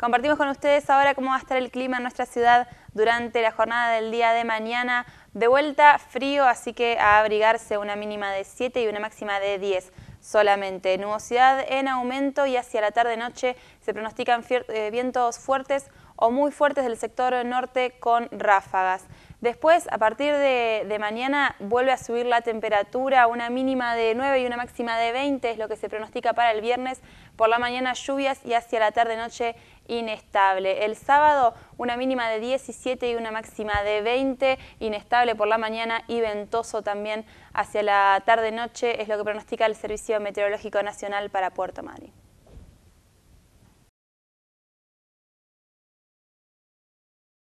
Compartimos con ustedes ahora cómo va a estar el clima en nuestra ciudad durante la jornada del día de mañana. De vuelta frío, así que a abrigarse una mínima de 7 y una máxima de 10 solamente. Nubosidad en aumento y hacia la tarde-noche se pronostican eh, vientos fuertes o muy fuertes del sector norte con ráfagas. Después, a partir de, de, mañana, vuelve a subir la temperatura, una mínima de 9 y una máxima de 20 es lo que se pronostica para el viernes. Por la mañana lluvias y hacia la tarde-noche inestable. El sábado una mínima de 17 y una máxima de 20, inestable por la mañana y ventoso también hacia la tarde-noche, es lo que pronostica el Servicio Meteorológico Nacional para Puerto Madrid.